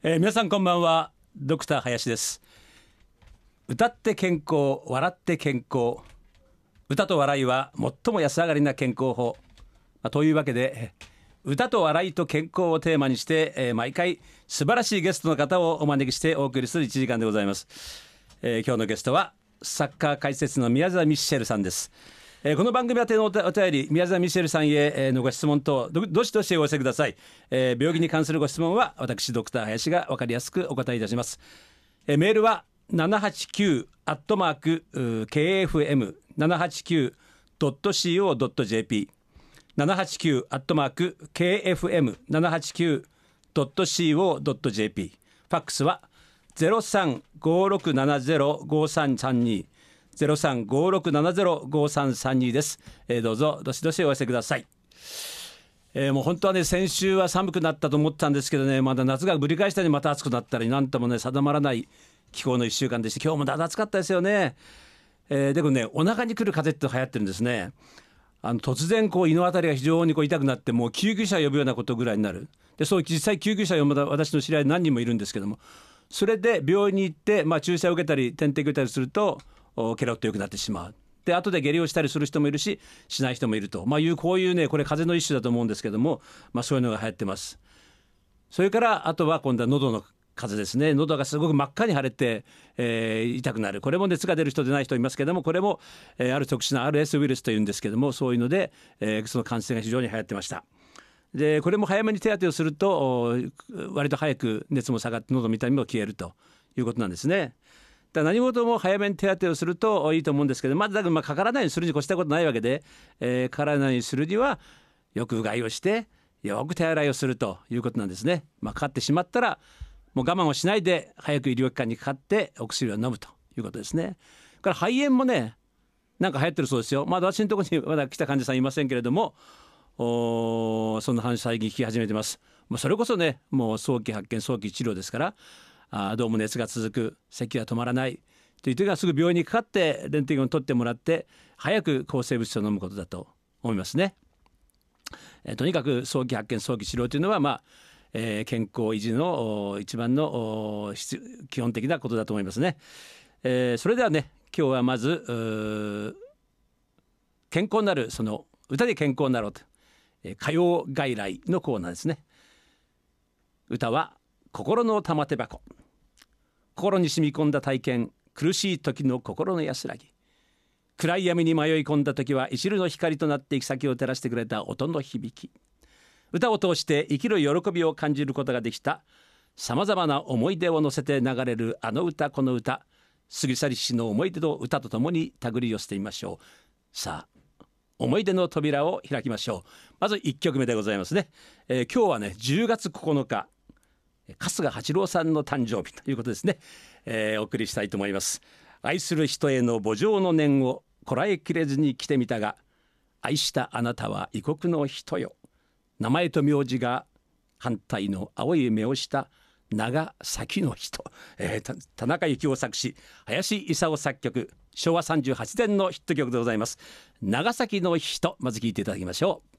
えー、皆さんこんばんはドクター林です歌って健康笑って健康歌と笑いは最も安上がりな健康法、まあ、というわけで歌と笑いと健康をテーマにして、えー、毎回素晴らしいゲストの方をお招きしてお送りする1時間でございます、えー、今日のゲストはサッカー解説の宮沢ミッシェルさんですえー、この番組宛てのお便り宮沢ミシェルさんへのご質問等どしどしお寄せください、えー、病気に関するご質問は私ドクター林が分かりやすくお答えいたします、えー、メールは789アットマーク KFM789.co.jp 789アットマーク KFM789.co.jp ファックスは0356705332ゼロ三五六七ゼロ五三三二です、えー、どうぞどしどしお寄せくださいえー、もう本当はね先週は寒くなったと思ったんですけどねまだ夏がぶり返したりまた暑くなったりなんともね定まらない気候の一週間でして今日もだだ暑かったですよね、えー、でもねお腹にくる風邪って流行ってるんですねあの突然こう胃のあたりが非常にこう痛くなってもう救急車呼ぶようなことぐらいになるでそう実際救急車呼んだ私の知り合い何人もいるんですけどもそれで病院に行って、まあ、注射を受けたり点滴を受けたりするとケロッと良くなってしまう。で後で下痢をしたりする人もいるししない人もいると、まあ、いうこういうねこれ風邪の一種だと思うんですけども、まあ、そういうのが流行ってます。それからあとは今度は喉の風邪ですね喉がすごく真っ赤に腫れて、えー、痛くなるこれも熱が出る人でない人いますけどもこれも、えー、ある特殊な RS ウイルスというんですけどもそういうので、えー、その感染が非常に流行ってました。でこれも早めに手当てをすると割と早く熱も下がって喉の痛みも消えるということなんですね。だ何事も早めに手当てをするといいと思うんですけどまだかまあかからないようにするに越したことないわけで、えー、かからないようにするにはよくうがいをしてよく手洗いをするということなんですね。まあ、かかってしまったらもう我慢をしないで早く医療機関にかかってお薬を飲むということですね。から肺炎もねなんか流行ってるそうですよ。まだ、あ、私のとこにまだ来た患者さんいませんけれどもおそんな話最近聞き始めてます。まあ、それこそねもう早期発見早期治療ですからあどうも熱が続く咳が止まらないという時はすぐ病院にかかってレントゲンを取ってもらって早く抗生物質を飲むことだと思いますね。えとにかく早期発見早期治療というのは、まあえー、健康維持の一番の基本的なことだと思いますね。えー、それではね今日はまず健康なるその歌で健康になろうと、えー、歌謡外来のコーナーですね。歌は心の玉手箱。心に染み込んだ体験苦しい時の心の安らぎ暗い闇に迷い込んだ時は一縷の光となって行き先を照らしてくれた音の響き歌を通して生きる喜びを感じることができたさまざまな思い出を乗せて流れるあの歌この歌杉去り氏の思い出の歌とともに手繰り寄せてみましょうさあ思い出の扉を開きましょうまず1曲目でございますね、えー、今日はね10月9日春日八郎さんの誕生日ということですね、えー、お送りしたいと思います愛する人への慕情の念をこらえきれずに来てみたが愛したあなたは異国の人よ名前と名字が反対の青い目をした長崎の人、えー、田中幸雄作詞林勲作曲昭和38年のヒット曲でございます長崎の人まず聞いていただきましょう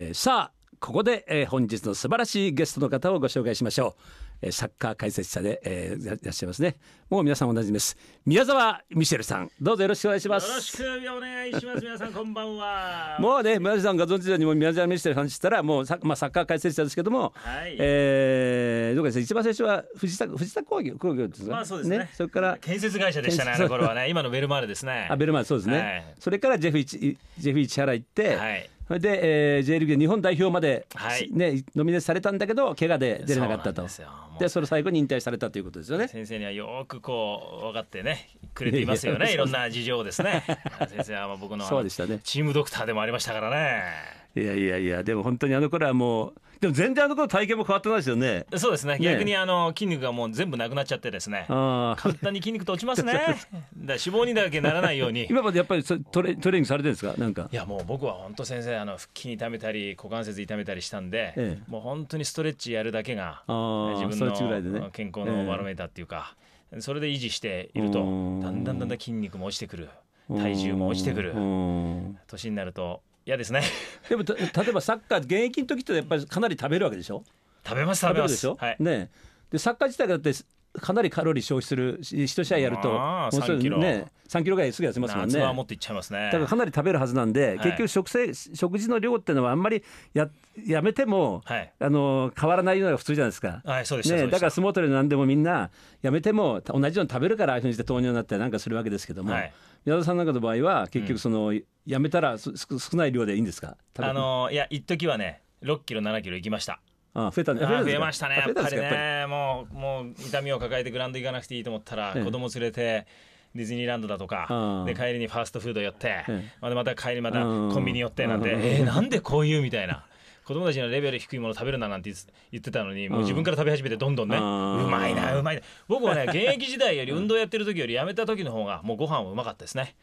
えー、さあここで、えー、本日の素晴らしいゲストの方をご紹介しましょう、えー、サッカー解説者で、えー、いらっしゃいますねもう皆さんおなじみです宮沢ミシェルさんどうぞよろしくお願いしますよろしくお願いします皆さんこんばんは もうね宮沢さんが存知のようにも宮沢ミシェルさんしたらもうサ,、まあ、サッカー解説者ですけども、はい、えー、どうかですね一番最初は藤田藤田工業工業ですね,、まあ、そうですね、ね、それから建設会社でしたねあの頃はね今のベルマールですねあベルマールそうですね、はい、それからジェフ市ジェフ市原行って、はいそれで、えー、J リーグで日本代表まで、はいね、ノミネートされたんだけど怪我で出れなかったとそでその最後に引退されたということですよね先生にはよくこう分かってねくれていますよね いろんな事情ですね先生は僕のチームドクターでもありましたからね。いやいやいや、でも本当にあの頃はもう、でも全然あの頃体型も変わってないですよね。そうですね。逆にあの筋肉がもう全部なくなっちゃってですね。あ簡単に筋肉と落ちますね。だ脂肪にだけならないように。今までやっぱりトレトレーニングされてるんですか。なんか。いやもう僕は本当先生あの腹筋痛めたり股関節痛めたりしたんで、ええ、もう本当にストレッチやるだけが自分の健康のバロメーターっていうか、それで維持しているとだんだんだんだん筋肉も落ちてくる。体重も落ちてくる年になると嫌ですね でも例えばサッカー現役の時ってやっぱりかなり食べるわけでしょ食べます食べますでしょ、はい、ねでサッカー自体だってかなりカロリー消費する一試合やると3キロね3キロぐらいすぐ痩せますもんねはっいっちゃいますねだからかなり食べるはずなんで、はい、結局食性食事の量っていうのはあんまりややめても、はい、あの変わらないのが普通じゃないですか、はい、そうでね、だから相撲取りの何でもみんなやめても同じように食べるからああいうふうにして糖尿になってなんかするわけですけども、はい、宮田さんなんかの場合は結局その、やめたらすす少ない量でいいんですかあのーいや一時はね6キロ7キロ行きましたああ増えたね増えましたねやっぱりねもうもう痛みを抱えてグランド行かなくていいと思ったら、ええ、子供連れてディズニーランドだとかで帰りにファーストフード寄って、ええ、またまた帰りまたコンビニ寄ってなんて、ええー、なんでこういうみたいな子供たちのレベル低いもの食べるななんて言ってたのにもう自分から食べ始めてどんどんね、うまいなうまいな僕はね現役時代より運動やってる時よりやめた時の方がもうご飯はうまかったですね。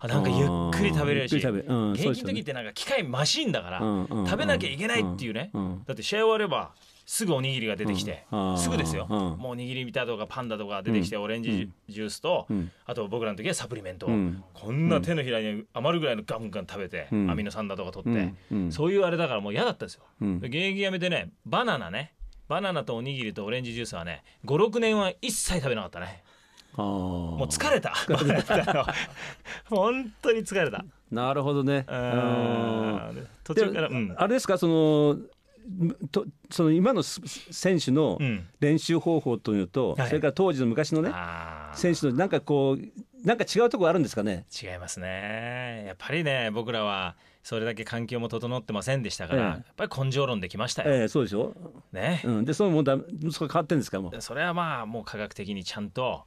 なんかゆっくり食べれるし、現役の時ってなんか機械マシンだから、食べなきゃいけないっていうね、だって試合終わればすぐおにぎりが出てきて、すぐですよ、もうおにぎりたいとかパンダとか出てきて、オレンジジュースと、あと僕らの時はサプリメント、こんな手のひらに余るぐらいのガンガン食べて、アミノ酸だとか取って、そういうあれだからもう嫌だったんですよ、現役やめてねバナナねバナナとおにぎりとオレンジジュースはね56年は一切食べなかったねもう疲れた 本当に疲れたなるほどね途中から、うん、あれですかそのとその今の選手の練習方法というと、うん、それから当時の昔のね、選手のなんかこうなんか違うところあるんですかね違いますねやっぱりね僕らはそれだけ環境も整ってませんでしたから、ええ、やっぱり根性論できましたよ、ええ、そうでしょね、うん、でその問題それ変わってんですかもうそれはまあもう科学的にちゃんと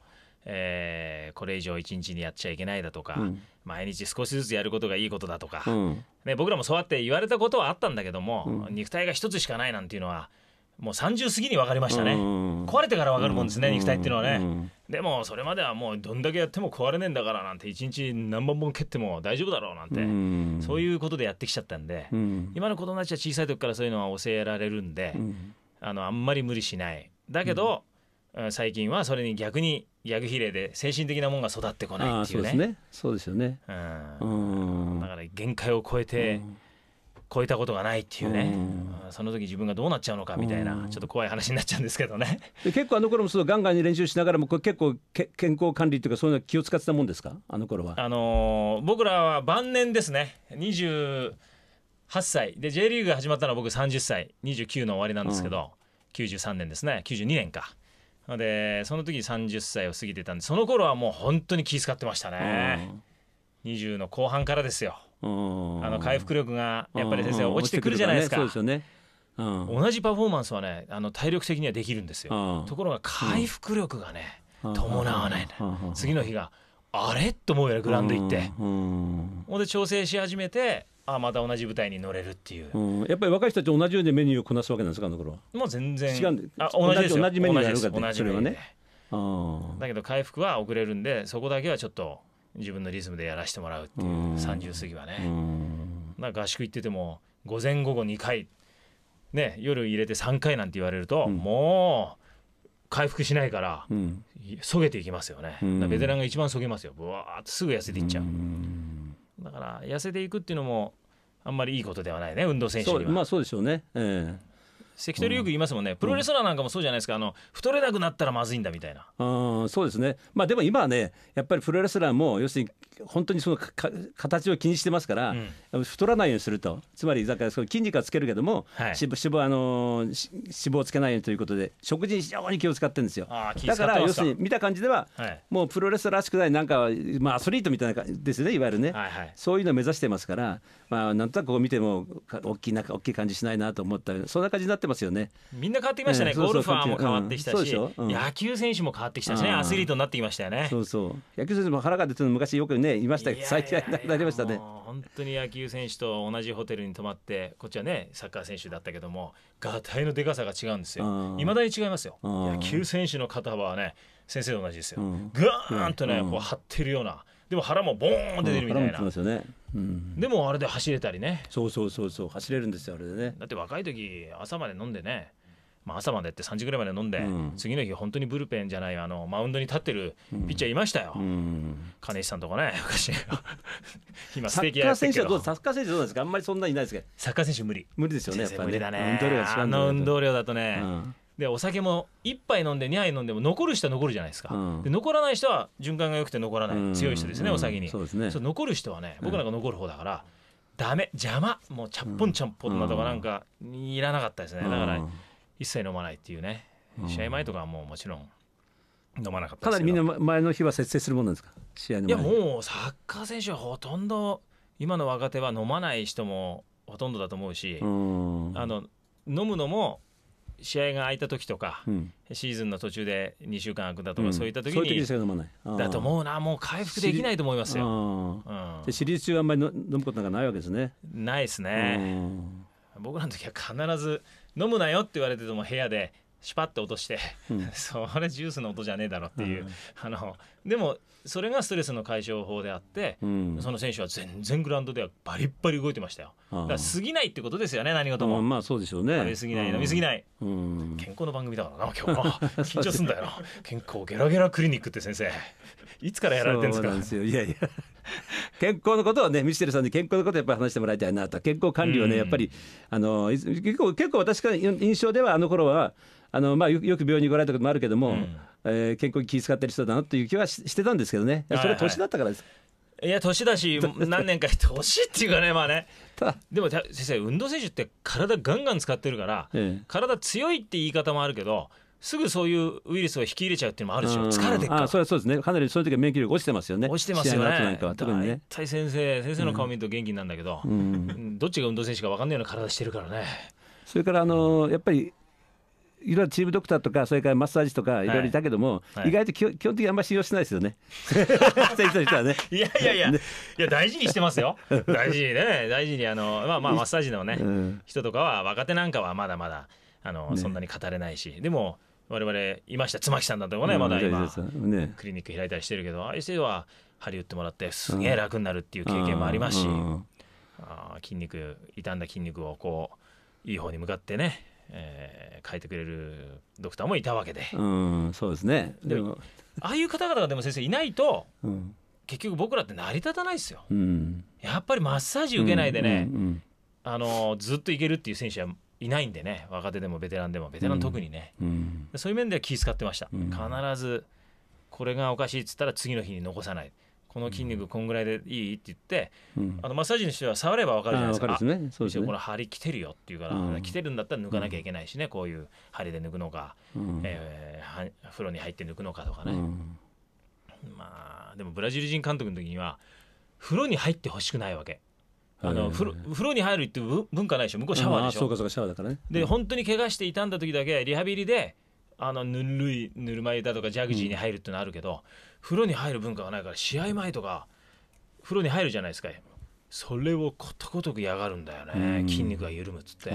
えー、これ以上一日にやっちゃいけないだとか、うん、毎日少しずつやることがいいことだとか、うん、ね、僕らもそうやって言われたことはあったんだけども、うん、肉体が一つしかないなんていうのはもう30過ぎに分かりましたね、壊れてから分かるもんですね、肉体っていうのはね、でもそれまではもうどんだけやっても壊れねえんだからなんて一日何万本蹴っても大丈夫だろうなんて、そういうことでやってきちゃったんで、今の子供たちは小さい時からそういうのは教えられるんで、あのあんまり無理しないだけど、最近はそれに逆に逆比例で精神的なもんが育ってこないっていうね。ねそうですよね。うん。だから限界を超えて、超えたことがないっていうね、うん、その時自分がどうなっちゃうのかみたいな、うん、ちょっと怖い話になっちゃうんですけどね。結構あの頃もそうガンガンに練習しながらもこれ結構け健康管理というかそういうの気を使ってたもんですかあの頃は。あのー、僕らは晩年ですね28歳で J リーグが始まったのは僕30歳29の終わりなんですけど、うん、93年ですね92年かでその時30歳を過ぎてたんでその頃はもう本当に気遣ってましたね、うん、20の後半からですよ、うん、あの回復力がやっぱり先生落ちてくるじゃないですか、うんね、同じパフォーマンスはねあの体力的にはできるんですよところが回復力がね伴わない、ね、次の日があれと思うようグラウンド行ってほんで調整し始めてあまた同じ舞台に乗れるっていう、うん、やっぱり若い人たち同じようにメニューをこなすわけなんですかあの頃はもう全然違うんあ同じ同じメニューがあるからそれはねだけど回復は遅れるんでそこだけはちょっと自分のリズムでやらせてもらうっていう、うん、30過ぎはね、うん、合宿行ってても午前午後2回ね夜入れて3回なんて言われると、うん、もう回復しないから、うん、そげていきますよね、ベテランが一番そげますよぶわーっとすぐ痩せていっちゃう、だから痩せていくっていうのもあんまりいいことではないね運動選手にはまあそうでしょうねええ関取よく言いますもんね、うん、プロレスラーなんかもそうじゃないですか、あの太れなくなったらまずいんだみたいな。うん、そうですね、まあ、でも今はね、やっぱりプロレスラーも、要するに本当にその形を気にしてますから、うん、太らないようにするとつまりだからその筋肉はつけるけども、はい、脂肪あの脂肪をつけないようにということで食事に非常に気を使ってるんですよだから要するに見た感じでは、はい、もうプロレスらしくないなんか、まあ、アスリートみたいなですねいわゆるね、はいはい、そういうのを目指してますから、まあ、なんとなくこう見ても大きいな大きい感じしないなと思ったそんな感じになってますよねみんな変わってきましたね、うん、ゴルファーも変わってきたし、うん、野球選手も変わってきたしねアスリートになってきましたよねそうそう野球選手も腹が出てるの昔よくねねいました最近なくなりましたね本当に野球選手と同じホテルに泊まってこっちはねサッカー選手だったけども合体のでかさが違うんですよいまだに違いますよ野球選手の肩はね先生と同じですよ、ガーンとね、うこう張ってるようなでも腹もボーンって出るみたいな、ううん、でもあれで走れたりねそうそうそうそう走れるんですよあれでねだって若い時朝まで飲んでねまあ、朝までやって3時ぐらいまで飲んで、うん、次の日本当にブルペンじゃないあのマウンドに立ってるピッチャーいましたよ、うん、金石さんとかね 昔 今ステーキやってるけどサッカー選手はどうですかあんまりそんなにいないですけどサッカー選手無理無理ですよねやっぱり、ね、無理だねあの運動量だとね、うんでお酒も1杯飲んで2杯飲んでも残る人は残るじゃないですか、うん、で残らない人は循環が良くて残らない強い人ですね、お酒にそうですね残る人はね僕なんか残る方だから、うん、邪魔もうちゃっぽんちゃっぽんなとかなんかいらなかったですね、だから、ね、一切飲まないっていうね、試合前とかはもうもちろん飲まなかったかなりみんな前の日は節制するものですか試合のいやもうサッカー選手はほとんど今の若手は飲まない人もほとんどだと思うし、あの飲むのも試合が空いた時とか、うん、シーズンの途中で2週間空くだとか、うん、そういった時にだと思うなもう回復できないと思いますよ、うん、でシリーズ中あんまり飲むことなんかないわけですねないですね僕らの時は必ず飲むなよって言われてても部屋でシュパッて落として、うん、それジュースの音じゃねえだろっていう、うん、あのでもそれがストレスの解消法であって、うん、その選手は全然グラウンドではバリッバリ動いてましたよだから過ぎないってことですよね何事もまあそうでしょうね食べ過ぎない飲み過ぎない、健康の番組だからな今日は 緊張すんだよ健康ゲラゲラクリニックって先生いつからやられてるんですかいやいや 健康のことをね、ミステルさんに健康のことやっぱり話してもらいたいなと、健康管理をね、やっぱり、あの、結構、結構私ら印象では、あの頃は、あの、まあ、よく病院に来られたこともあるけども、うん、えー、健康に気遣ってる人だなという気はしてたんですけどね、それ年だったからです。はいはいいや年だし 何年か年っていうかねまあね でも先生運動選手って体ガンガン使ってるから、体強いって言い方もあるけどすぐそういうウイルスを引き入れちゃうっていうのもあるでしょ、う疲れてあそれはそうですねかなりそういう時は免疫力落ちてますよね落ちてますよねか特ね大体先生先生の顔見ると元気なんだけど、うん、どっちが運動選手か分かんないような体してるからねそれからあのやっぱりいろいろチームドクターとかそれからマッサージとかいろいろいたけども、はいはい、意外と基本的にあんまり信用してないですよね。ねいやいやいや、ね、いや大事にしてますよ。大事にね大事にあのまあまあマッサージのね、うん、人とかは若手なんかはまだまだあの、ね、そんなに語れないしでも。我々いました妻木さんだとかね、まだ今、クリニック開いたりしてるけどああいう人は針打ってもらってすげえ楽になるっていう経験もありますし、ああ筋肉傷んだ筋肉をこういい方に向かってね、えー、変えてくれるドクターもいたわけで、うんそうですねでもああいう方々がでも先生いないと、うん、結局僕らって成り立たないですよ、うん、やっぱりマッサージ受けないでね、うんあのずっといけるっていう選手はいないんでね若手でもベテランでもベテラン特にね、うん、そういう面では気使ってました、うん、必ずこれがおかしいっつったら次の日に残さないこの筋肉こんぐらいでいいって言って、うん、あのマッサージの人は触れば分かるじゃないですかですね一応、この針来てるよっていうから、うん、来てるんだったら抜かなきゃいけないしね、こういう針で抜くのか、うん、えー、風呂に入って抜くのかとかね、まあでもブラジル人監督の時には風呂に入ってほしくないわけ。あの風呂風呂に入るって文化ないでしょ向こうシャワーでしょ、そうかそうかシャワーだからねで本当に怪我して傷んだ時だけリハビリであのぬるいぬるま湯だとかジャグジーに入るってのあるけど、うん、風呂に入る文化がないから試合前とか風呂に入るじゃないですかそれをことごとく嫌がるんだよね、うん、筋肉が緩むっつって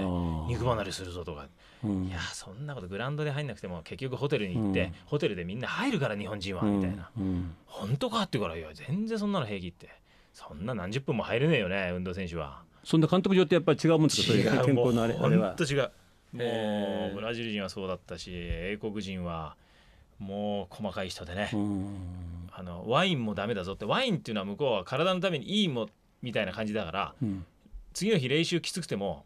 肉離れするぞとか、うん、いやそんなことグラウンドで入んなくても結局ホテルに行って、うん、ホテルでみんな入るから日本人はみたいな、本当かって言うからいや全然そんなの平気ってそんな何十分も入れねえよね運動選手はそんな監督上ってやっぱり違うもんですか違うのあれあれは本当違うもうブラジル人はそうだったし英国人はもう細かい人でねあのワインもダメだぞってワインっていうのは向こうは体のためにいいもみたいな感じだから、うん、次の日練習きつくても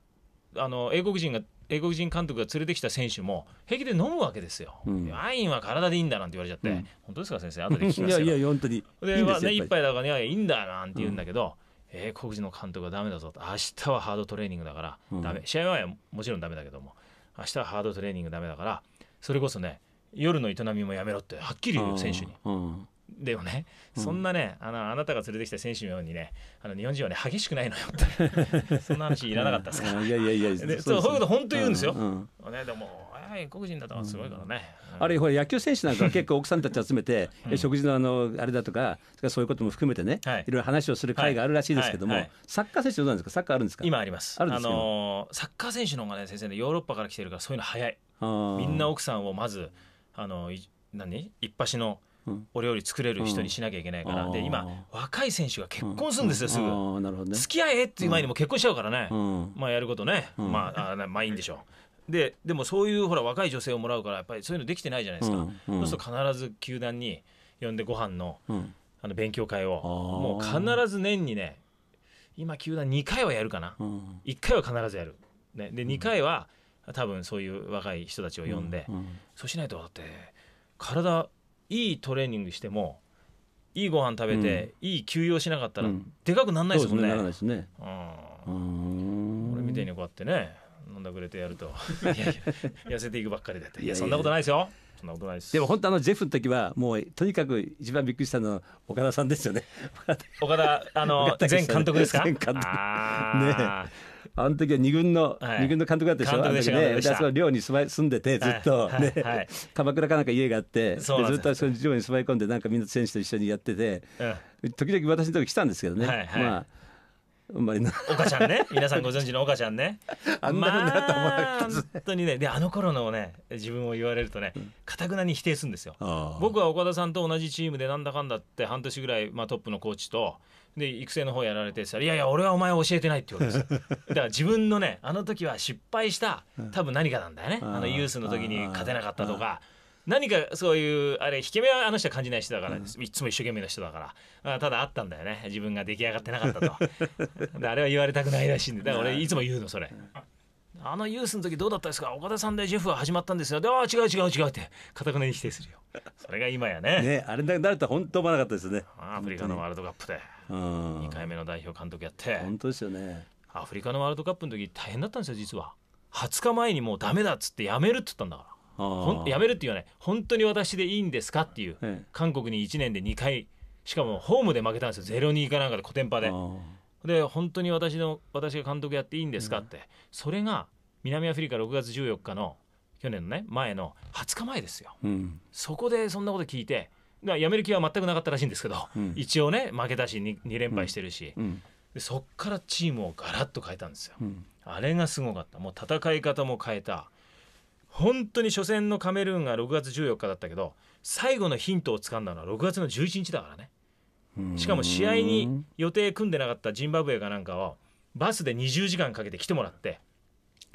あの英国人が英国人監督が連れてきた選手も平気で飲むわけですよ、うん、ワインは体でいいんだなんて言われちゃって、うん、本当ですか先生後で聞きますけ いやいや本当にでまあ、ね、一杯だから、ね、いいんだなんて言うんだけど、英国人の監督はダメだぞ明日はハードトレーニングだからダメ、試合前はもちろんダメだけども明日はハードトレーニングダメだからそれこそね夜の営みもやめろってはっきり言う選手に。でもね、うん、そんなねあのあなたが連れてきた選手のようにねあの日本人はね激しくないのよって そんな話いらなかったですから、いやいやいやそう,、ね、そういうこと本当言うんですよ、うんうん、ね、でも外国人だとすごいからね、あるいは野球選手なんか 結構奥さんたち集めて、うん、食事のあのあれだとかそういうことも含めてね、はい、いろいろ話をする会があるらしいですけども、はいはいはい、サッカー選手どうなんですかサッカーあるんですか今ありますあのー、サッカー選手の方がね先生ねヨーロッパから来てるからそういうの早いみんな奥さんをまずあの何一発のお料理作れる人にしなきゃいけないから、うん、で今若い選手が結婚するんですよ、すぐ、うんね、付き合えっていう前にも結婚しちゃうからね、うん、まあやることね、まああまあいいんでしょうででもそういうほら若い女性をもらうからやっぱりそういうのできてないじゃないですか、そうすると必ず球団に呼んでご飯の、あの勉強会をもう必ず年にね今球団2回はやるかな、うん、1回は必ずやる、ね、で2回は多分そういう若い人たちを呼んで、そうしないとだって体いいトレーニングしてもいいご飯食べて、いい休養しなかったら、でかくなんないですもんね。ならないですね。うん。俺みたいにこうやってね飲んだくれてやるといや痩せていくばっかりだっていやそんなことないですよ。そんなことないででも本当あのジェフの時はもうとにかく一番びっくりしたのは岡田さんですよね。岡田あの 前監督ですか。前監督。ね。あの時は二軍の、はい、二軍の監督だったでしょ。監督でした。ね、で寮に住住んでてずっと、はい、ね、はい、鎌倉かなんか家があって、でずっとその寮に住まい込んでなんかみんな選手と一緒にやってて、うん、時々私のとこ来たんですけどね。はいはい、まあ。岡ちゃんね、皆さんご存知の岡ちゃんね。あんなになったもん、まあ、本当にね、で、あの頃のね、自分を言われるとね、かたくなに否定するんですよ。僕は岡田さんと同じチームで、なんだかんだって、半年ぐらい、まあ、トップのコーチと。で育成の方やられてたいやいや俺はお前教えてない」って言われて だから自分のねあの時は失敗した多分何かなんだよね、あのユースの時に勝てなかったとか。何かそういうあれ引け目はあの人は感じない人だから、いつも一生懸命な人だからただあったんだよね自分が出来上がってなかったと あれは言われたくないらしいんでだから俺いつも言うのそれ。あのユースの時どうだったですか岡田さんでジェフは始まったんですよ。で、ああ、違う違う違うって、かたくなに否定するよ。それが今やね。ねあれだけなると本当思わなかったですね。アフリカのワールドカップで。2回目の代表監督やって本当ですよねアフリカのワールドカップの時大変だったんですよ実は20日前にもうダメだっつってやめるっつったんだから辞やめるって言わない本当に私でいいんですかっていう、ええ、韓国に1年で2回しかもホームで負けたんですよ0 2かなんかでコテンパでで本当に私の私が監督やっていいんですかって、うん、それが南アフリカ6月14日の去年のね前の20日前ですよ、うん、そこでそんなこと聞いてだめる気は全くなかったらしいんですけど、うん、一応ね負けたし 2, 2連敗してるし、うん、でそっからチームをガラッと変えたんですよ、うん、あれがすごかったもう戦い方も変えた本当に初戦のカメルーンが6月14日だったけど最後のヒントをつかんだのは6月の11日だからねしかも試合に予定組んでなかったジンバブエかなんかはバスで20時間かけて来てもらって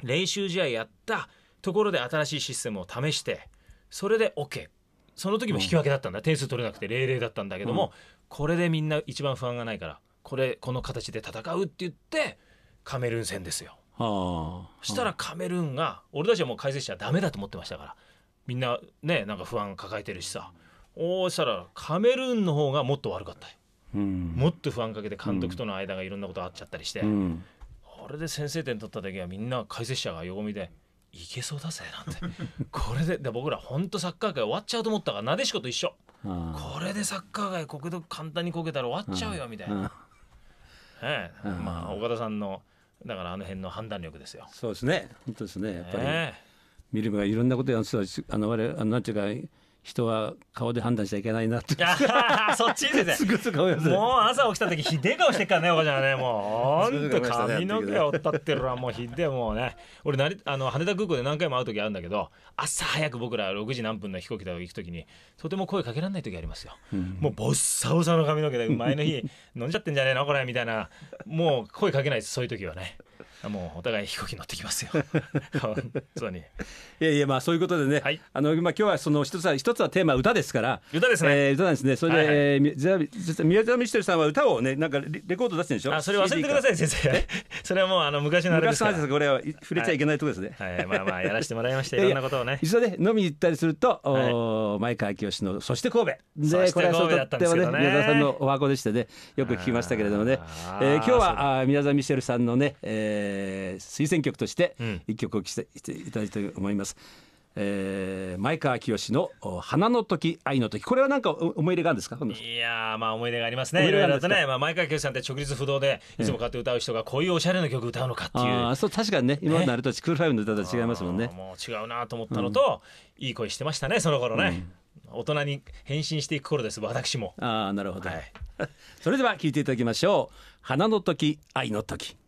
練習試合やったところで新しいシステムを試してそれで OK その時も引き分けだったんだ、うん、点数取れなくて0-0だったんだけども、うん、これでみんな一番不安がないからこれこの形で戦うって言ってカメルーン戦ですよ。はあ、したらカメルーンが俺たちはもう解説者はダメだと思ってましたからみんなねなんか不安抱えてるしさおしたらカメルーンの方がもっと悪かったよ、うん、もっと不安かけて監督との間がいろんなことあっちゃったりして、うん、れで先制点取った時はみんな解説者が横見で「いけそうだぜなんて これでで僕ら本当サッカー界終わっちゃうと思ったからなでしこと一緒これでサッカー界国土簡単にこけたら終わっちゃうよみたいな、ええ、まあ岡田さんのだからあの辺の判断力ですよそうですね本当ですねやっぱり、えー、見ればいろんなことやってたしあの我々なんていうか人は顔で判断しちゃいけないなって。そっちですね。すぐすぐもう朝起きた時ひでえ顔してっからね、おばちゃんはね。もう、ほんと髪の毛をたってるわ、もうひでえもうね。俺なり、あの、羽田空港で何回も会う時あるんだけど、朝早く僕ら6時何分の飛行機で行く時に、とても声かけられない時ありますよ。うん、もう、ぼっさぼさの髪の毛で、前の日、飲んじゃってんじゃねえのこれ、みたいな。もう、声かけないです、そういう時はね。もうお互い飛行機乗ってきますよ 本当にいやいやまあそういうことでね、はい、あのまあ今日はその一つは一つはテーマ歌ですから歌ですね、えー、歌なんですねそれで、はいはいえー、宮沢ミシテルさんは歌をねなんかレコード出してるでしょあそれ忘れてください先生 それはもうあの昔のあれですから昔のこれは触れちゃいけないとこですね、はい、はい、まあまあやらせてもらいまして いろんなことをね一度ね飲みに行ったりすると、はい、前川清のそして神戸でこれはそうとってもね宮沢さんのお箱でしてねよく聞きましたけれどもね、えー、今日は宮沢ミシェルさんのね、えーえー、推薦曲として一曲をきしていただきたいと思います。うんえー、前川清の花の時愛の時これは何んか思い入れがあるんですかいやまあ思い入れがありますねいろいろとね、まあ、前川清さんって直立不動でいつも買って歌う人がこういうおしゃれな曲歌うのかっていう、あそう確かにね今のあれとクールファイブの歌とは違いますもんねもう違うなと思ったのと、うん、いい声してましたねその頃ね、うん、大人に変身していく頃です私もああなるほど、はい、それでは聴いていただきましょう「花の時愛の時」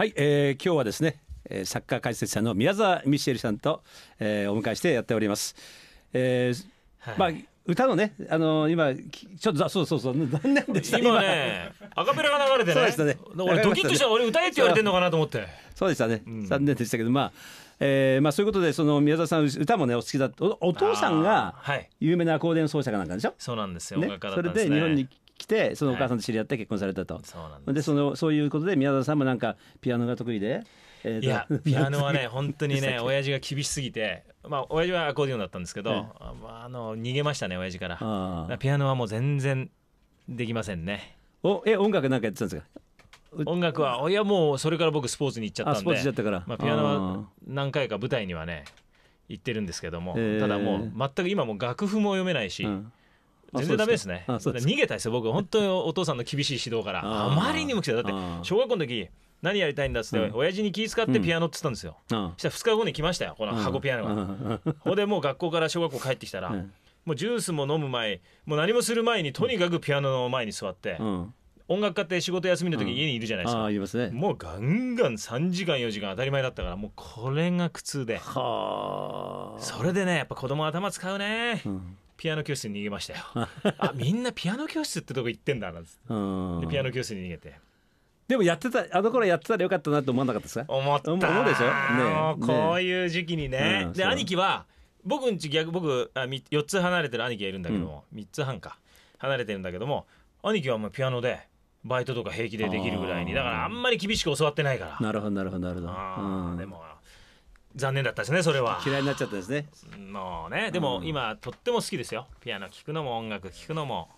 はい、えー、今日はですね、サッカー解説者の宮沢ミシェルさんと、えー、お迎えしてやっております。えー、はい、まあ歌のね、あのー、今ちょっとそうそうそう残念でした今ねアカペラが流れてね。そうでしたね。俺ドキッとした、俺歌えって言われてんのかなと思って。そうでしたね。残念でしたけどまあ。えーまあ、そういうことでその宮沢さん歌もねお好きだおお父さんが有名なアコーディオン奏者かなんかでしょ、はそうなんですよ、ね、それで日本に来てそのお母さんと知り合って結婚されたと、はい、そうなんでそのそういうことで宮田さんもなんかピアノが得意で、えー、いやピアノはね 本当にね親父が厳しすぎてまあ親父はアコーディオンだったんですけど、あの逃げましたね親父からからピアノはもう全然できませんねおえ音楽なんかやってたんですか音楽はいやもうそれから僕スポーツに行っちゃったんでスポーツちゃったから、まあ、ピアノは何回か舞台にはね行ってるんですけども、えー、ただもう全く今も楽譜も読めないし、うん全然ダメですね逃げたいですよ僕本当にお父さんの厳しい指導からあまりにも来てだって小学校の時何やりたいんだっつって、親父に気遣ってピアノっつったんですよ、うん、したら2日後に来ましたよこの箱ピアノが、ほんでもう学校から小学校帰ってきたら、もうジュースも飲む前もう何もする前にとにかくピアノの前に座って、音楽家って仕事休みの時家にいるじゃないですか、うんすね、もうガンガン3時間4時間当たり前だったからもうこれが苦痛でそれでねやっぱ子供頭使うね、うん、ピアノ教室に逃げましたよ あみんなピアノ教室ってとこ行ってんだなんつってピアノ教室に逃げてでもやってたあの頃やってたらよかったなと思わなかったですか思った思うでしょ、ね、こういう時期にね、ねで兄貴は僕んち逆僕あ4つ離れてる兄貴がいるんだけども、うん、3つ半か離れてるんだけども兄貴はもうピアノでバイトとか平気でできるぐらいにだからあんまり厳しく教わってないからなるほどなるほどなるほど、うん、でも残念だったですねそれは嫌いになっちゃったですねもうねでも今、とっても好きですよピアノ聴くのも音楽聴くのも、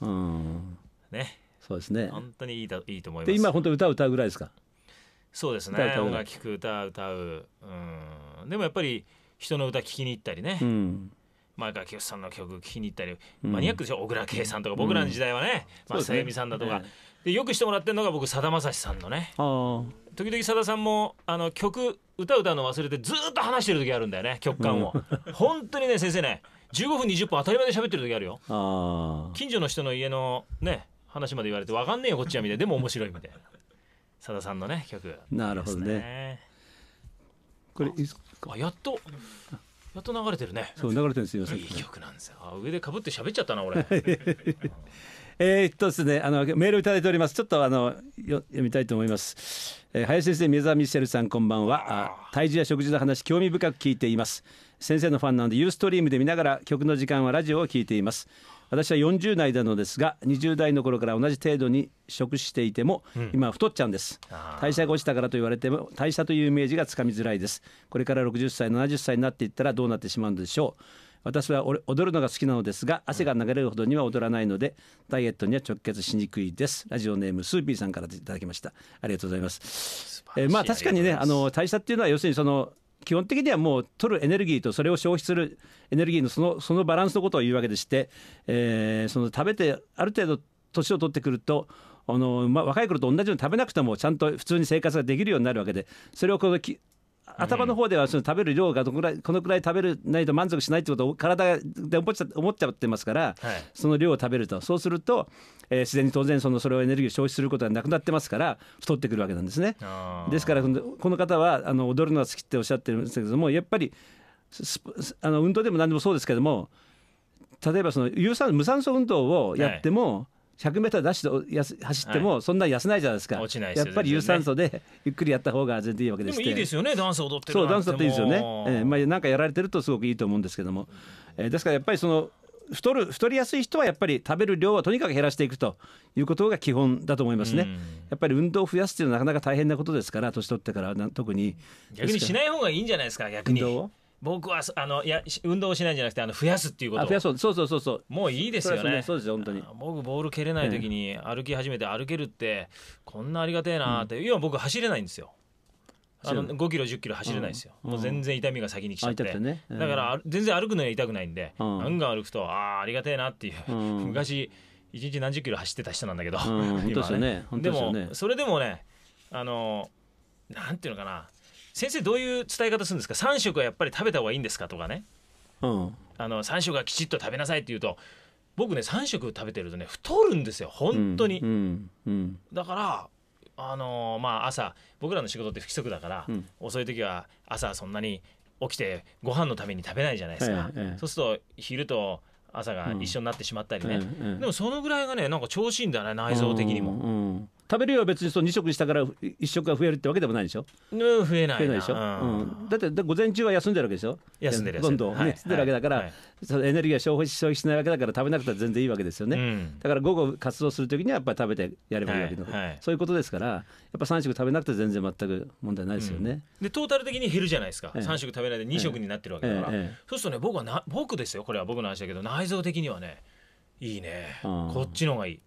ねそうですね本当にいいといいと思いますで今本当歌歌うぐらいですかそうですね音楽聴く歌歌ううんでもやっぱり人の歌聴きに行ったりね、前川清さんの曲聴きに行ったり、マニアックでしょ小倉圭さんとか僕らの時代はね、うん、まあ、さゆみさんだとか、でよくしてもらってるのが僕さだまさしさんのねああ時々さださんもあの曲歌歌うの忘れてずっと話してる時あるんだよね曲感を、本当にね先生ね15分20分当たり前で喋ってる時あるよ近所の人の家のね話まで言われて分かんねえよこっちはみたいなでも面白いみたいなさださんのね曲、なるほどねこれあやっとやっと流れてるねそう流れてるんですよいい曲なんですよあ上でかぶって喋っちゃったな俺 えー、っとですね、あのメールをいただいております。ちょっとあの読みたいと思います。えー、林先生、宮沢ミシェルさん、こんばんは。体重や食事の話、興味深く聞いています。先生のファンなので、ユーストリームで見ながら、曲の時間はラジオを聞いています。私は40代なのですが20代の頃から同じ程度に食していても、うん、今太っちゃうんです代謝が落ちたからと言われても代謝というイメージがつかみづらいですこれから60歳70歳になっていったらどうなってしまうのでしょう私は踊るのが好きなのですが汗が流れるほどには踊らないのでダイエットには直結しにくいですラジオネームスーピーさんからいただきましたありがとうございますえー、まあ確かにねあの代謝っていうのは要するにその基本的にはもう取るエネルギーとそれを消費するエネルギーのそのそのバランスのことを言うわけでして、えー、その食べてある程度年を取ってくるとあの、まあ、若い頃と同じように食べなくてもちゃんと普通に生活ができるようになるわけでそれをこの頭の方ではその食べる量がどのくらいこのくらい食べるないと満足しないってことを体で思っちゃ思っちゃってますから、はい、その量を食べるとそうすると、えー、自然に当然そのそれをエネルギー消費することはなくなってますから太ってくるわけなんですね。ですからこの方はあの踊るのが好きっておっしゃってるんですけどもやっぱりあの運動でも何でもそうですけども例えばその有酸無酸素運動をやっても、はい 100m ーッシュやす走ってもそんな痩せないじゃないですか、落ちない、やっぱり有酸素で ゆっくりやった方が全然いいわけででもいいですよねダンス踊ってるそうダンスだっていいですよね、えーまあ、なんかやられてるとすごくいいと思うんですけども、えー、ですからやっぱりその太る太りやすい人はやっぱり食べる量はとにかく減らしていくということが基本だと思いますね。やっぱり運動を増やすっていうのはなかなか大変なことですから年取ってから特に逆にしない方がいいんじゃないですか逆に。運動僕はあのいや運動しないんじゃなくてあの増やすっていうこと増やそうそうそうそうそうもういいですよねそうですよ本当に僕ボール蹴れない時に歩き始めて歩けるってこんなありがてえなって、うん、今僕走れないんですよあの5キロ1 0キロ走れないですよ、うん、もう全然痛みが先に来ちゃって、うんね、だから全然歩くのは痛くないんで、うん、ガンガン歩くとああありがてえなっていう、昔一日何十キロ走ってた人なんだけど、ね、でもそれでもねあのなんていうのかな先生どういう伝え方するんですか3食はやっぱり食べた方がいいんですかとかね、うん、あの3食はきちっと食べなさいって言うと僕ね3食食べてるとね太るんですよ本当に、うんうん、うん、だからあのー、まあ朝僕らの仕事って不規則だから、うん、遅い時は朝そんなに起きてご飯のために食べないじゃないですか、ええ、そうすると昼と朝が一緒になってしまったりね、うん、でもそのぐらいがねなんか調子いいんだね内臓的にも、うんうん、食べるよは別にそう2食にしたから1食が増えるってわけでもないでしょ増えない増えないでしょ、うんだって午前中は休んでるわけでしょ休んでるどんどん、ね、休んでるわけだから、そのエネルギーは消費消費しないわけだから食べなくては全然いいわけですよね、だから午後活動するときにはやっぱり食べてやればいいわけの、そういうことですからやっぱ3食食べなくて全然全く問題ないですよね、でトータル的に減るじゃないですか、え3食食べないで2食になってるわけだから、そうするとね僕はな僕ですよこれは僕の話だけど内臓的にはねいいね、こっちの方がいい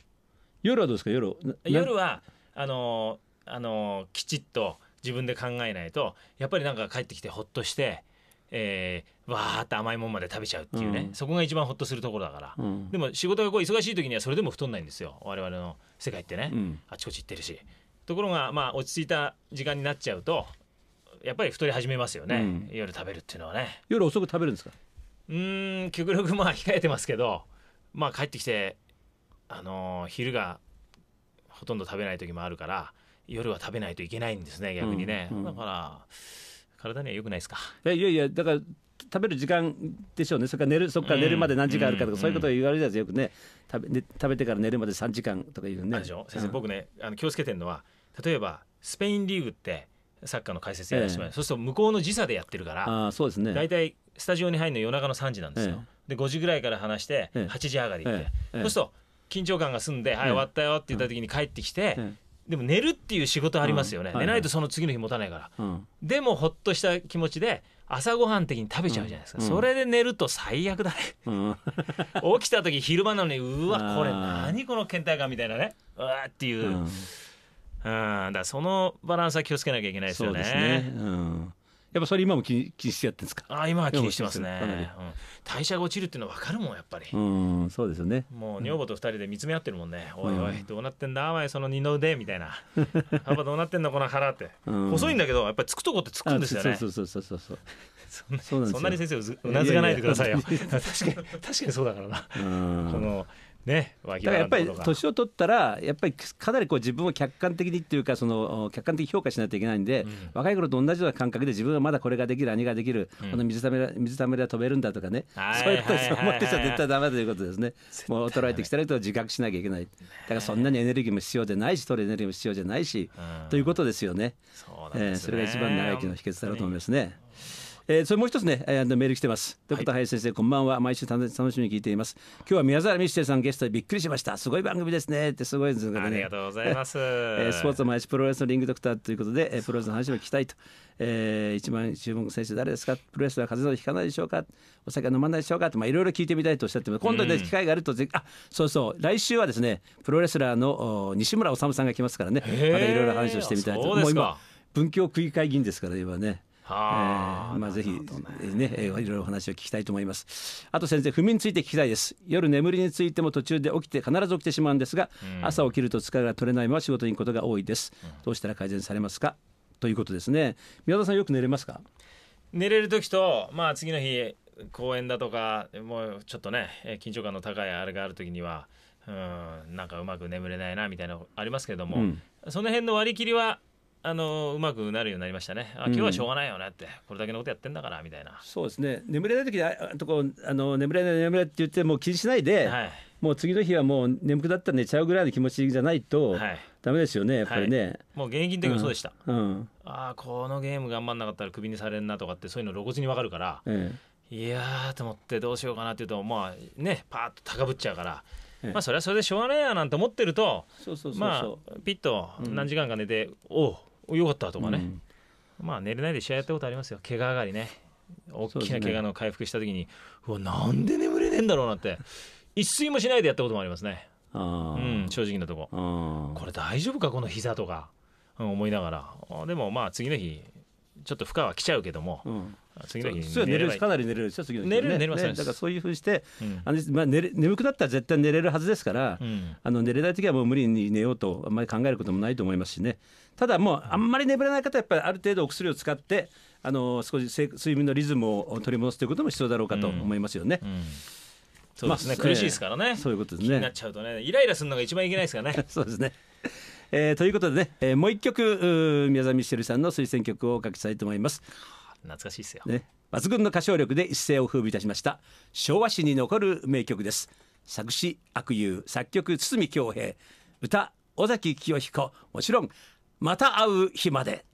夜はどうですか夜夜はあのあのきちっと自分で考えないとやっぱりなんか帰ってきてほっとして。えー、わーって甘いもんまで食べちゃうっていうね、うん、そこが一番ほっとするところだから、うん、でも仕事がこう忙しい時にはそれでも太んないんですよ我々の世界ってね、うん、あちこち行ってるしところがまあ落ち着いた時間になっちゃうとやっぱり太り始めますよね、夜食べるっていうのはね夜遅く食べるんですかうん極力まあ控えてますけどまあ帰ってきてあの昼がほとんど食べない時もあるから夜は食べないといけないんですね逆にね、うんうん、だから体には良くないですかいやいやだから食べる時間でしょうねそこから寝るそこから寝るまで何時間あるかとか、そういうことを言われるじゃないですよよくね食べ食べてから寝るまで3時間とか言うね先生、僕ねあの気をつけてるのは例えばスペインリーグってサッカーの解説やらせてもらう、ええ、そうすると向こうの時差でやってるからあそうですね大体スタジオに入るの夜中の3時なんですよ、え、で5時ぐらいから話して8時上がりって、そうすると緊張感が済んで「はい終わったよ」って言った時に帰ってきて、でも寝るっていう仕事ありますよね、寝ないとその次の日持たないから、でもほっとした気持ちで朝ごはん的に食べちゃうじゃないですか、それで寝ると最悪だね、起きた時昼間なのに うわこれ何この倦怠感みたいなねうわっていう、うん、だそのバランスは気をつけなきゃいけないですよね。やっぱそれ今も気に気にしてやってんですかあ今は気にしてますね、うん、代謝が落ちるっていうのは分かるもんやっぱりうんそうですよねもう女房と二人で見つめ合ってるもんね、おいおいどうなってんだお前その二の腕みたいな パパどうなってんのこの腹って、細いんだけどやっぱりつくとこってつくんですよねそうそうそうそうそうそんなに先生うなずかないでくださいよ 確かに確かにそうだからなうん、このね、だからやっぱり年を取ったらやっぱりかなりこう自分を客観的にっていうかその客観的評価しないといけないんで、うん、若い頃と同じような感覚で自分はまだこれができる何ができる、うん、の水ため水ためでは飛べるんだとかね、はい、そういうことを思ってちゃ絶対だめということですね、もう衰えてきたりと自覚しなきゃいけないだからそんなにエネルギーも必要でないし取るエネルギーも必要じゃないし、うん、ということですよねそえ、それが一番長生きの秘訣だろうと思いますね。えー、それもう一つね、えー、メール来てます。はい、林先生、こんばんは。毎週楽しみに聞いています。今日は宮沢ミシェさんゲストでびっくりしました。すごい番組ですね。ってすごいですね。ありがとうございます。えー、スポーツ毎日プロレスのリングドクターということで、えー、プロレスの話も聞きたいと。えー、一番注目選手誰ですかプロレスは風邪などひかないでしょうかお酒飲まないでしょうかまあ、いろいろ聞いてみたいとおっしゃってます今度ね、機会があるとぜあそうそう来週はですねプロレスラーの西村修さんが来ますからねまたいろいろ話をしてみたいと思います。文教区議会議員ですから今ねはえまあぜひねねいろいろお話を聞きたいと思いますあと先生不眠について聞きたいです夜眠りについても途中で起きて必ず起きてしまうんですが、うん、朝起きると疲れが取れないまま仕事に行くことが多いです、どうしたら改善されますかということですね宮田さんよく寝れますか寝れる時とまあ次の日公演だとかもうちょっとね緊張感の高いあれがある時にはうんなんかうまく眠れないなみたいなありますけれども、うん、その辺の割り切りはあのうまくなるようになりましたね、あ今日はしょうがないよねって、うん、これだけのことやってんだからみたいなそうですね、眠れない時にあとこあの眠れない、眠れないって言って、もう気にしないで、はい、もう次の日はもう眠くなったら寝ちゃうぐらいの気持ちじゃないと、だめですよね、やっぱりね、はい、もう現役の時もそうでした、うんうん、ああ、このゲーム頑張んなかったらクビにされんなとかって、そういうの露骨にわかるから、ええ、いやと思って、どうしようかなっていうと、まあね、パーと高ぶっちゃうから。まあそれはそれでしょうがないやなんて思ってるとまあピッと何時間か寝て、うん、およかったとかね、まあ寝れないで試合やったことありますよ怪我上がりね大きな怪我の回復した時にう,、わなんで眠れねえんだろうなんて一睡もしないでやったこともありますねうん正直なとここれ大丈夫かこの膝とか、うん、思いながらでもまあ次の日ちょっと負荷は来ちゃうけども、うん、次の日寝れるかなり寝れるでしょ次の日、ね、寝る寝れます、ね、だからそういうふうにして、うん、あのまあ寝れ眠くなったら絶対寝れるはずですから、うん、あの寝れない時はもう無理に寝ようとあんまり考えることもないと思いますしねただもうあんまり眠れない方はやっぱりある程度お薬を使ってあの少し睡眠のリズムを取り戻すということも必要だろうかと思いますよね。そうですね、まあ、苦しいですからね、そういうことですね。なっちゃうとね、イライラするのが一番いけないですからね。そうですね。えー、ということでね、えー、もう一曲宮沢ミシェルさんの推薦曲をお書きしたいと思います懐かしいですよ、ね、抜群の歌唱力で一世を風靡いたしました昭和史に残る名曲です作詞悪友作曲堤恭平歌尾崎清彦もちろんまた会う日まで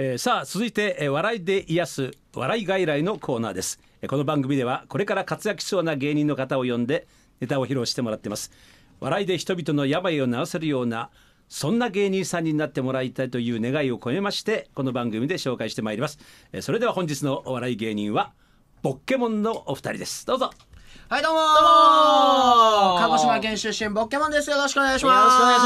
えー、さあ続いて、えー、笑いで癒す笑い外来のコーナーです、えー、この番組ではこれから活躍しそうな芸人の方を呼んでネタを披露してもらってます笑いで人々の病を治せるようなそんな芸人さんになってもらいたいという願いを込めましてこの番組で紹介してまいります、えー、それでは本日のお笑い芸人はボッケモンのお二人ですどうぞはい、どうも鹿児島県出身、ボッケモンです。よろしくお願いします。よろしくお願いし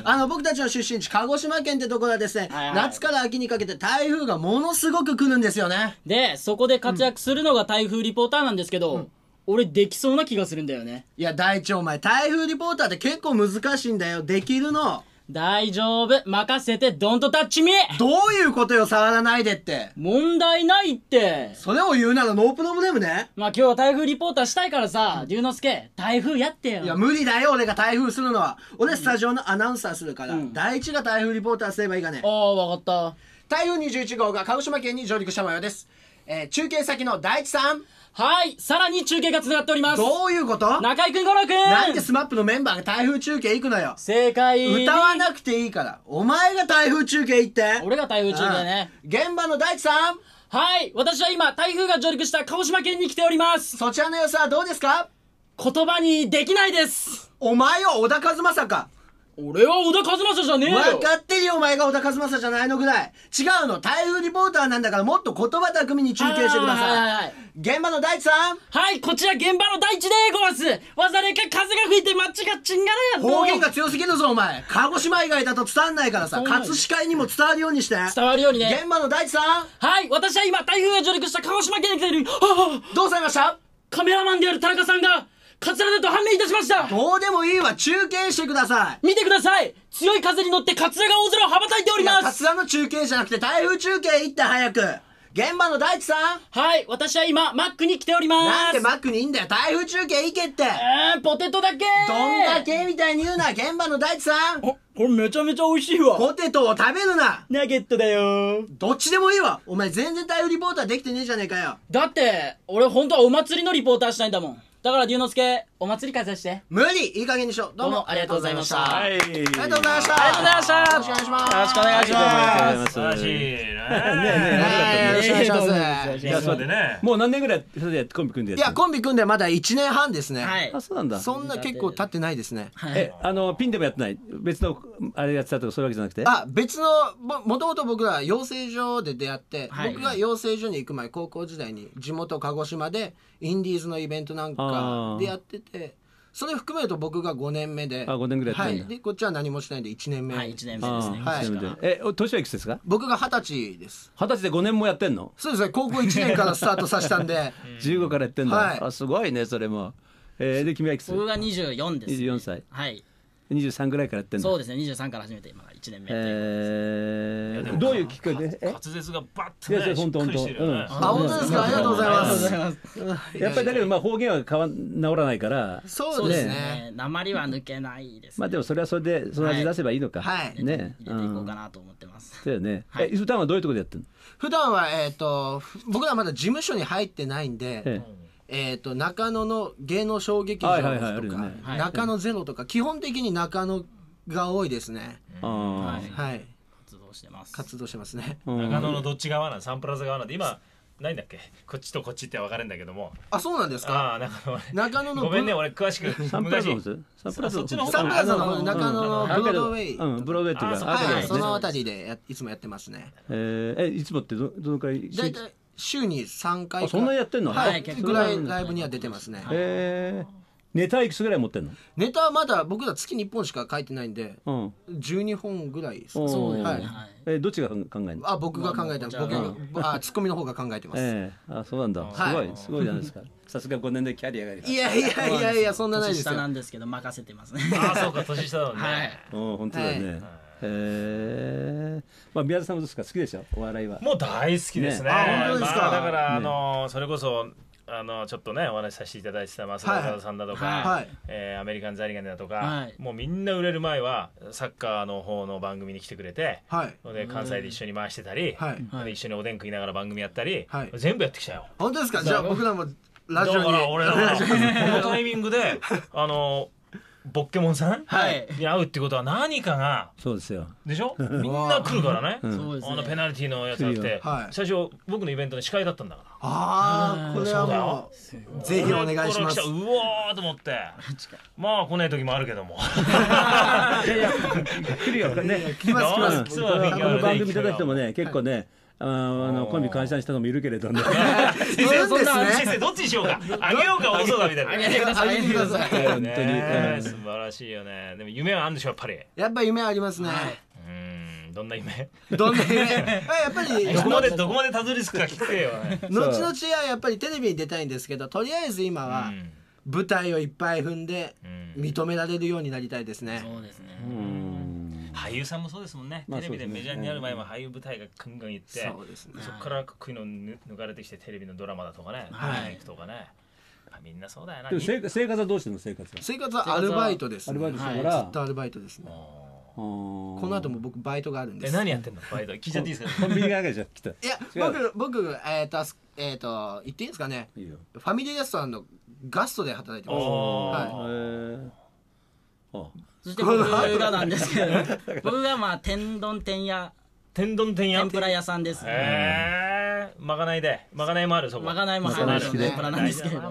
ます。あの、僕たちの出身地、鹿児島県ってところはですね、はいはい、夏から秋にかけて台風がものすごく来るんですよね。で、そこで活躍するのが台風リポーターなんですけど、うん俺できそうな気がするんだよねいや大地お前台風リポーターって結構難しいんだよできるの大丈夫任せて、ドンとタッチミどういうことよ、触らないでって。問題ないって。それを言うならノープロブレムね。まあ今日は台風リポーターしたいからさ、龍之介、台風やってよ。いや、無理だよ、俺が台風するのは。俺、スタジオのアナウンサーするから、うん、第一が台風リポーターすればいいかね。ああ、わかった。台風21号が鹿児島県に上陸した模様です。えー、中継先の第一さん。はい、さらに中継が繋がっております。どういうこと中居くん、五郎くんなんでスマップのメンバーが台風中継行くのよ。正解。歌わなくていいから。お前が台風中継行って。俺が台風中継ね。現場の大地さんはい、私は今、台風が上陸した鹿児島県に来ております。そちらの様子はどうですか言葉にできないです。お前は小田和正か。俺は小田和正じゃねえよ分かってるよお前が小田和正じゃないのぐらい違うの台風リポーターなんだからもっと言葉巧みに中継してください現場の大地さんはいこちら現場の大地でごわすわざれか風が吹いて街がちんがらや方言が強すぎるぞお前鹿児島以外だと伝わんないからさ葛飾にも伝わるようにして伝わるようにね現場の大地さんはい私は今台風が上陸した鹿児島県に来ているどうされましたカメラマンである田中さんがカツラだと判明いたしましたどうでもいいわ中継してください見てください強い風に乗ってカツラが大空を羽ばたいておりますカツラの中継じゃなくて台風中継行って早く現場の大地さんはい、私は今、マックに来ておりますなんでマックにいいんだよ台風中継行けってえー、ポテトだけどんだけみたいに言うな現場の大地さんお、これめちゃめちゃ美味しいわポテトを食べるなナゲットだよどっちでもいいわお前全然台風リポーターできてねえじゃねえかよだって、俺本当はお祭りのリポーターしたいんだもんだから龍之介お祭り風催して無理いい加減にしうどうもありがとうございましたありがとうございましたありがとうございましたよろしくお願いしますよろしくお願いします素晴らしいねよろしくお願いしますもう何年ぐらいそれでコンビ組んでいやコンビ組んでまだ1年半ですねあそうなんだそんな結構経ってないですねえあのピンでもやってない別のあれやってたとかそういうわけじゃなくてあ別のもともと僕ら養成所で出会って僕が養成所に行く前高校時代に地元鹿児島でインディーズのイベントなんからでやっててそれ含めると僕が5年目であ5年ぐらいはい、でこっちは何もしないで1年目、はい、1年目ですねはい年え年はいくつですか僕が二十歳です二十歳で5年もやってんのそうですね高校1年からスタートさせたんで15 からやってんの、はい、あすごいねそれもえー、で君はいくつ僕が24です、ね、24歳はい23ぐらいからやってんのそうですね23から始めて今1年目どういうきっかけで滑舌がバッとねしっくりしてるあ本当ですかありがとうございますやっぱりだけどまあ方言は変わ直らないからそうですね鉛は抜けないですまあでもそれはそれでその味出せばいいのかはいね入れていこうかなと思ってますだよね普段はどういうとこでやってるの普段はえっと僕らまだ事務所に入ってないんでえー、と中野の芸能小劇場とか、中野ゼロとか、基本的に中野が多いですね。はい、活動してます活動してますね長野のどっち側なんサンプラザ側なんで今ないんだっけこっちとこっちって分かるんだけどもあそうなんですか中野のごめんね俺詳しくサンプラザのサンプラザのサン中野のブロードウェイ、ブロードウェイとかはい、その辺りでいつもやってますねえいつもってどどのくらい大体週に3回そんなやってんのはいぐらいライブには出てますねへえネタいくつぐらい持ってんのネタはまだ僕ら月に1本しか書いてないんで、うん、12本ぐらいですそうねはいはいえどっちが考えるのあ僕が考えた僕があツッコミの方が考えてます、ええあそうなんだ、すごいすごいじゃないですかさすが5年でキャリアがいやいやいやいやそんなないです年下なんですけど任せてますねあそうか年下だもんね、はいうん本当だよね、へえまあ宮田さんもですか好きでしょお笑いはもう大好きですね。ね本当ですかまあだから、あのそれこそあのちょっとねお話しさせていただいてた増田さんだとか、はい、えー、アメリカンザリガニだとか、はい、もうみんな売れる前はサッカーの方の番組に来てくれて、はい、で関西で一緒に回してたり、はい、一緒におでん食いながら番組やったり、はい、全部やってきたよ。本当ですかじゃあ僕らもラジオにだから俺ら このタイミングで あのボッケモンさん、はい、に会うってことは何かがそうですよでしょ みんな来るからね、うん、あのペナルティのやつあって、はい、最初僕のイベントの司会だったんだからああこれはもうぜひお願いしますうわと思ってまあ来ない時もあるけども いやいや来るよね来ます来ますこの番組出た人もね結構ねあのコンビ解散したのもいるけれどね。そんな先生どっちにしようか。あげようか、おそうだみたいな。あげてください。本当に素晴らしいよね。でも夢はあるんでしょやっぱり。やっぱ夢ありますね。うん、どんな夢？どんな夢？やっぱりどこまでどこまでたどり着くか聞くよ。後々はやっぱりテレビに出たいんですけど、とりあえず今は。舞台をいっぱい踏んで認められるようになりたいですね。そうですね。うん。俳優さんもそうですもんね、テレビでメジャーになる前も俳優舞台がぐんぐん行って、そこからかっこいいの抜かれてきてテレビのドラマだとかね、はい、とかね。みんなそうだよな。生活はどうしての生活は？生活はアルバイトです、アルバイトから、ずっとアルバイトですね。この後も僕バイトがあるんです。何やってんの？バイト 聞いちゃっていいですか？コンビニがあるじゃん。来いや僕僕えっ、とえっ、と言っていいですかねファミリーレストランのガストで働いてます。はい。そして僕がなんですけど、僕がまあ天丼天屋。天丼天屋天ぷら屋さんです、まかないで、まかないもあるそこ。まかないもある天ぷらなんですけど。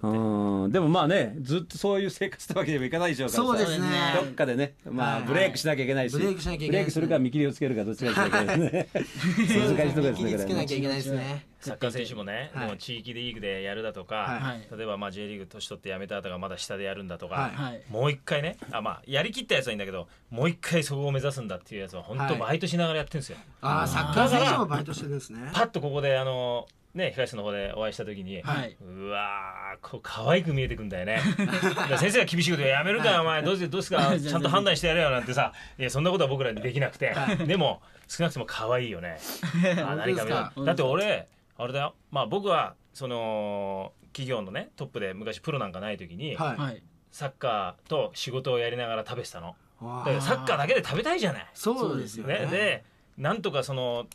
うんでもまあねずっとそういう生活したわけにもいかないでしょうからそうですねどっかでね、まあ、ブレイクしなきゃいけないし、ブレイクしなきゃいけない、ブレイクするか見切りをつけるかどっちかですね難し いとこですね 見切りつけなきゃいけないですねサッカー選手もね、もう地域リーグでやるだとか、はい例えばまあ J リーグ年取ってやめた後がまだ下でやるんだとか、はいもう一回ねあ、まあ、やりきったやつはいいんだけどもう一回そこを目指すんだっていうやつは本当バイトしながらやってるんですよ、ああサッカー選手もバイトしてるんですねパッとここであのね、東の方でお会いした時に、はい、うわこう可愛く見えてくんだよね 先生が厳しいことやめるか、お前どうしてどうすか ちゃんと判断してやれよなんてさいやそんなことは僕らにできなくて、でも少なくとも可愛いよね あ何かだって俺あれだよまあ僕はその企業のねトップで昔プロなんかない時に、はい、サッカーと仕事をやりながら食べてたの。だからサッカーだけで食べたいじゃない。そうですよね。ねでなんとかその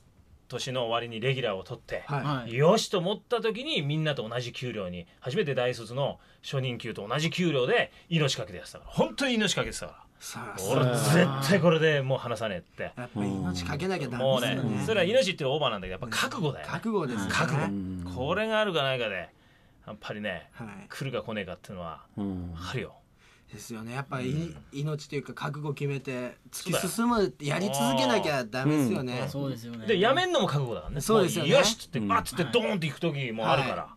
年の終わりにレギュラーを取って、はい、よしと思った時にみんなと同じ給料に初めて大卒の初任給と同じ給料で命かけてやってたから本当に命かけてたから。俺絶対これでもう離さねえってやっぱ命かけなきゃダメもうねそれは命っていうオーバーなんだけどやっぱ覚悟だよ、ね、覚悟ですね覚悟これがあるかないかでやっぱりね、来るか来ねえかっていうのはあるよ、ですよねやっぱり、うん、命というか覚悟決めて突き進むやり続けなきゃダメですよね、うん、そうですよねでやめんのも覚悟だからねそうですよねよしっつってバッつってドーンっていく時もあるから、はい、あ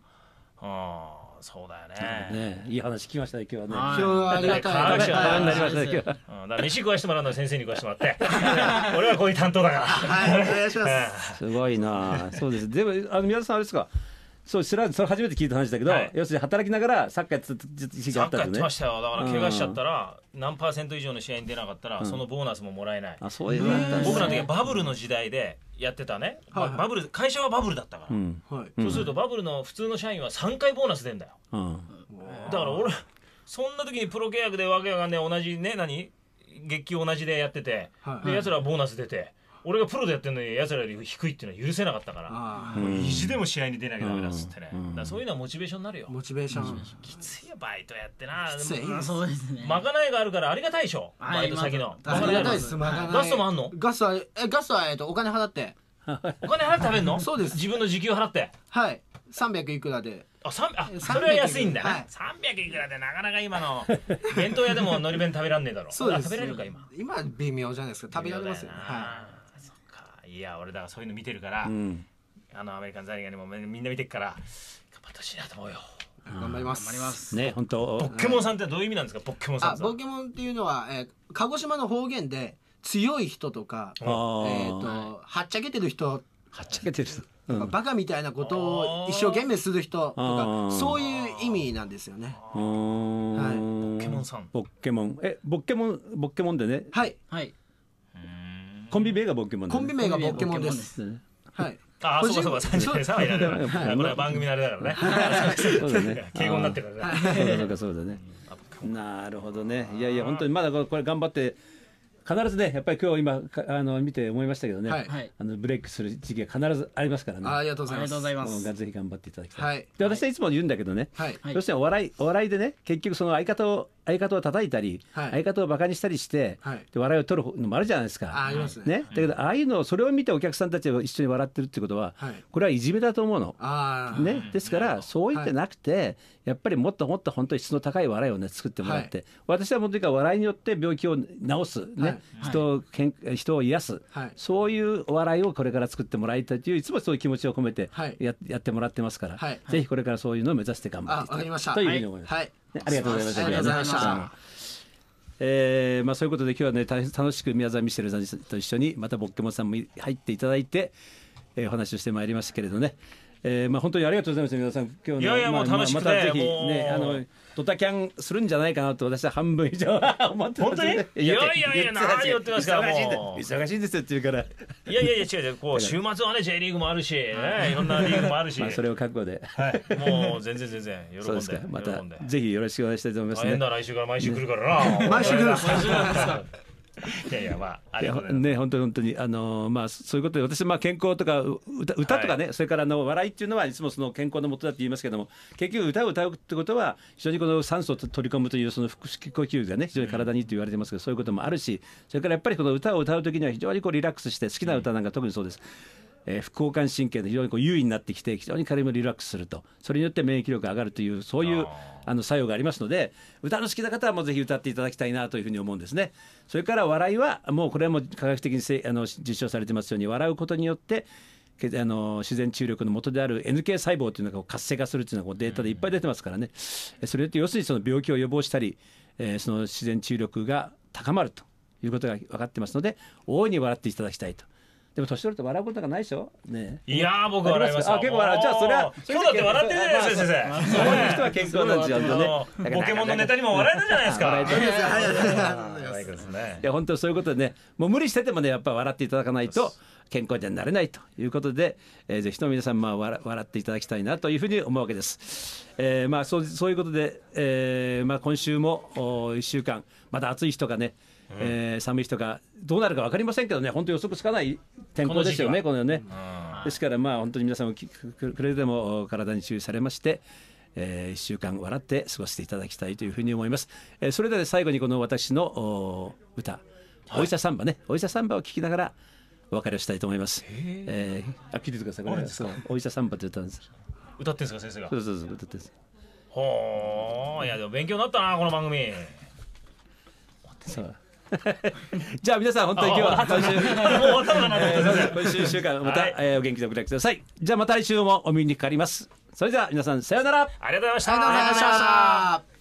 あそうだよねねいい話聞きましたね今日はね今日はありがたいりただから飯食わしてもらうのは先生に食わしてもらって俺はこういう担当だからはいお願いしますすごいなそうですでもあの宮田さんあれですかそう知らそれ初めて聞いた話だけど、はい、要するに働きながらサッカーやってた時期があったんねサッカーやってましたよだから怪我しちゃったら、うん、何パーセント以上の試合に出なかったら、うん、そのボーナスももらえない、あそうね、僕らの時はバブルの時代でやってたね、はいはい、バブル会社はバブルだったから、うんはい、そうするとバブルの普通の社員は3回ボーナス出んだよ、うん、だから俺そんな時にプロ契約でわけがね同じね何月給同じでやってて、はい、で奴らはボーナス出て、俺がプロでやってるのにつらより低いっていうのは許せなかったからもう意地でも試合に出なきゃダメだっつってね、だそういうのはモチベーションになるよモチベーションきついよバイトやってなきついそうですねまかないがあるからありがたいでしょバイト先のあまかないガスもあんのガスはえガスはえっとお金払って お金払って食べるのそうです自分の時給払ってはい300いくらであ三あそれは安いんだはい、300いくらでなかなか今の弁当屋でものり弁食べらんねえだろそうです食べれるか今今微妙じゃないですか食べられますよねはいいや俺だそういうの見てるから、うん、あのアメリカンザリガニもみんな見てるから頑張ってほしいなと思うよ。頑張ります。頑張ります。ね、本当。ポケモンさんってどういう意味なんですか、ポケモンさん。ポケモンっていうのは、えー、鹿児島の方言で強い人とか、えっ、ー、と、はっちゃけてる人。はっちゃけてる人。うん、バカみたいなことを一生懸命する人とかそういう意味なんですよね。はい。ポケモンさん。ポケモン。え、ポケモン、ポケモンでね。はい。はい。コンビ名がポケモンです。コンビ名がポケモンです。はい。あそうかそうか三十三はいらない。これは番組のあれだからね。そうだね。敬語になってるからね。そうかそうかそうだね。なるほどね。いやいや本当にまだこれ頑張って。必ずね、やっぱり今日今、あの、見て思いましたけどね、はい、あの、ブレイクする時期が必ずありますからね。ありがとうございます。ありがとうございます。ぜひ頑張っていただきたい。はい、で、私はいつも言うんだけどね、はい、るにしてお笑い、お笑いでね、結局その相方を、相方を叩いたり、はい、相方をバカにしたりして、はい、で笑いを取るのもあるじゃないですか。ありますね。ねだけど、ああいうのを、それを見てお客さんたちが一緒に笑ってるってことは、これはいじめだと思うの。ね、ですから、そう言ってなくて、やっぱりもっともっと本当に質の高い笑いをね作ってもらって、はい、私はもうとうか笑いによって病気を治すね、はい、人をけん人を癒す、はい、そういうお笑いをこれから作ってもらいたいといういつもそういう気持ちを込めてや,、やってもらってますから、ぜひこれからそういうのを目指して頑張っていきたというふうに思います。はいありがとうございました。ありがとうございました。えーまあ、そういうことで今日はね楽しく宮沢ミシェルさんと一緒にまたボッケモンさんも入っていただいて、えー、お話をしてまいりましたけれどねえー、まあ本当にありがとうございました皆さん今日のいやいやもう楽しくて、まあ、またぜひねあのドタキャンするんじゃないかなと私は半分以上は 思って本当にいやいやいや何言ってますからもう忙しいんですよって言うからいやいやいや違う違うこう週末はね J リーグもあるし、ね、いろんなリーグもあるし、まあ、それを覚悟で、はい、もう全然全然喜んでまたぜひよろしくお願いしたいと思いますね来週から毎週来るからな、毎週来る いやいや、まあ、ありがとうございます。ね、本当に本当に、あのー、まあ、そういうことで、私、まあ、健康とか、歌、歌とかね、はい、それから、あの、笑いっていうのは、いつもその健康のもとだって言いますけども。結局、歌を歌うってことは、非常にこの酸素を取り込むという、その腹式呼吸がね、非常に体にと言われてますけど、うん、そういうこともあるし。それから、やっぱり、この歌を歌う時には、非常にこうリラックスして、好きな歌なんか、特にそうです。うんえー、副交感神経で非常にこう優位になってきて非常に彼もリラックスするとそれによって免疫力が上がるというそういうあの作用がありますので歌の好きな方はもうぜひ歌っていただきたいなというふうに思うんですね。それから笑いはもうこれはもう科学的にせあの実証されてますように笑うことによってあの自然治癒力の元である NK 細胞というのが活性化するというのがデータでいっぱい出てますからね、それって要するにその病気を予防したり、えその自然治癒力が高まるということが分かってますので大いに笑っていただきたいと。でも年取ると笑うことがないでしょねいや僕笑いますあ結構笑うじゃあそれは今日だって笑ってるじゃないですか先生そういう人は健康なんですよねポケモンのネタにも笑えたじゃないですか笑えですねいや本当そういうことでねもう無理しててもねやっぱ笑っていただかないと健康じゃなれないということで、えー、ぜひとも皆さん、まあ、笑笑っていただきたいなというふうに思うわけです。えーまあ、そうそういうことで、えーまあ、今週もお1週間また暑い日とかねうえー、寒い日とかどうなるか分かりませんけどね本当予測つかない天候ですよねこのね、ですからまあ本当に皆さんもくれぐれも体に注意されまして。えー、1週間笑って過ごしていただきたいというふうに思います、えー、それでは最後にこの私のお歌「お医者サンバね」お医者サンバ」を聞きながらお別れしたいと思います。えー、あ、聞いててください。これですか。お医者さんばって歌うんです。歌ってんですか、先生が。そうそうそう、歌ってんす。ほー、いや、でも勉強になったな、この番組。そう。じゃあ皆さん本当に今日は今週えー、今週1週間また、はい、えー、お元気でお暮らくださいじゃあまた来週もお見にかかりますそれでは皆さんさようならありがとうございましたありがとうございました